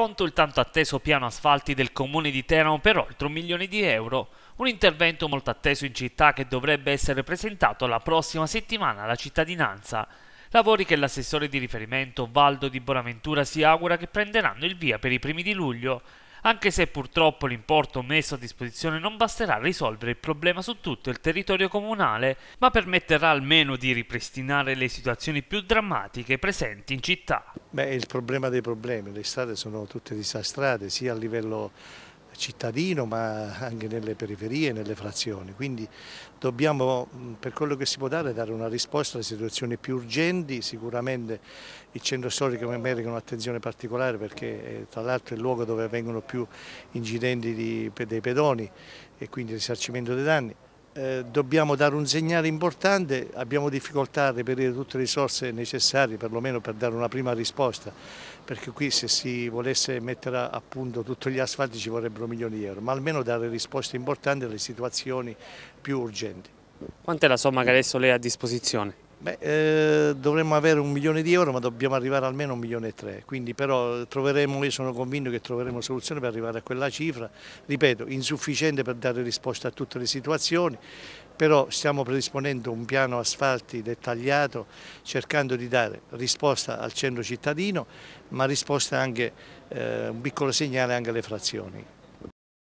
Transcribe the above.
Pronto il tanto atteso piano asfalti del comune di Teramo per oltre un milione di euro, un intervento molto atteso in città che dovrebbe essere presentato la prossima settimana alla cittadinanza. Lavori che l'assessore di riferimento Valdo di Bonaventura si augura che prenderanno il via per i primi di luglio, anche se purtroppo l'importo messo a disposizione non basterà a risolvere il problema su tutto il territorio comunale, ma permetterà almeno di ripristinare le situazioni più drammatiche presenti in città. Beh, il problema dei problemi, le strade sono tutte disastrate, sia a livello cittadino ma anche nelle periferie, nelle frazioni. Quindi dobbiamo per quello che si può dare dare una risposta alle situazioni più urgenti, sicuramente il centro storico merita un'attenzione particolare perché eh, tra l'altro è il luogo dove avvengono più incidenti di, dei pedoni e quindi il risarcimento dei danni. Eh, dobbiamo dare un segnale importante, abbiamo difficoltà a reperire tutte le risorse necessarie perlomeno per dare una prima risposta, perché qui se si volesse mettere a punto tutti gli asfalti ci vorrebbero milioni di euro, ma almeno dare risposte importanti alle situazioni più urgenti. Quant'è la somma che adesso lei ha a disposizione? Beh, eh, dovremmo avere un milione di euro ma dobbiamo arrivare almeno a un milione e tre, quindi però troveremo, io sono convinto che troveremo soluzione per arrivare a quella cifra, ripeto, insufficiente per dare risposta a tutte le situazioni, però stiamo predisponendo un piano asfalti dettagliato cercando di dare risposta al centro cittadino ma risposta anche, eh, un piccolo segnale anche alle frazioni.